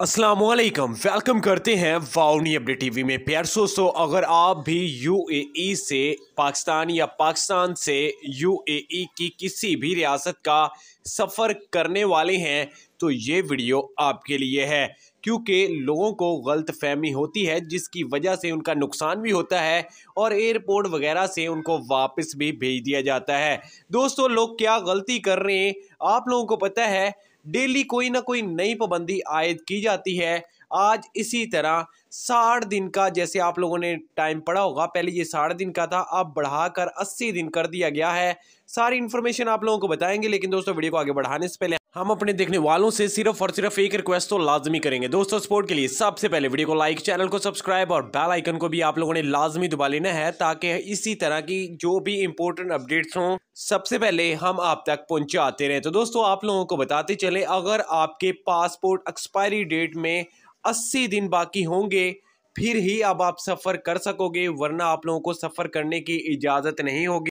Aslam welcome करते हैं वाउनी update TV में प्यार सो अगर आप भी यूएई से पाकिस्तान या पाकिस्तान से यूएई की किसी भी रियासत का सफ़र करने वाले हैं तो ये वीडियो आपके लिए है क्योंकि लोगों को गलत फहमी होती है जिसकी वजह से उनका नुकसान भी होता है और एयरपोर्ट वगैरह से उनको वापस भी भेज दिया जाता है दोस्तों लोग क्या गलती कर रहे हैं आप लोगों को पता है डेली कोई ना कोई नई पाबंदी आयद की जाती है आज इसी तरह साठ दिन का जैसे आप लोगों ने टाइम पड़ा होगा पहले ये साठ दिन का था अब बढ़ाकर अस्सी दिन कर दिया गया है सारी इन्फॉर्मेशन आप लोगों को बताएंगे लेकिन दोस्तों वीडियो को आगे बढ़ाने से पहले हम अपने देखने वालों से सिर्फ और सिर्फ एक रिक्वेस्ट तो लाजमी करेंगे दोस्तों सपोर्ट के लिए सबसे पहले वीडियो को लाइक चैनल को सब्सक्राइब और बेल आइकन को भी आप लोगों ने लाजमी दबा लेना है ताकि इसी तरह की जो भी इंपॉर्टेंट अपडेट्स हों सबसे पहले हम आप तक पहुंचाते रहे तो दोस्तों आप लोगों को बताते चले अगर आपके पासपोर्ट एक्सपायरी डेट में अस्सी दिन बाकी होंगे फिर ही अब आप सफ़र कर सकोगे वरना आप लोगों को सफ़र करने की इजाज़त नहीं होगी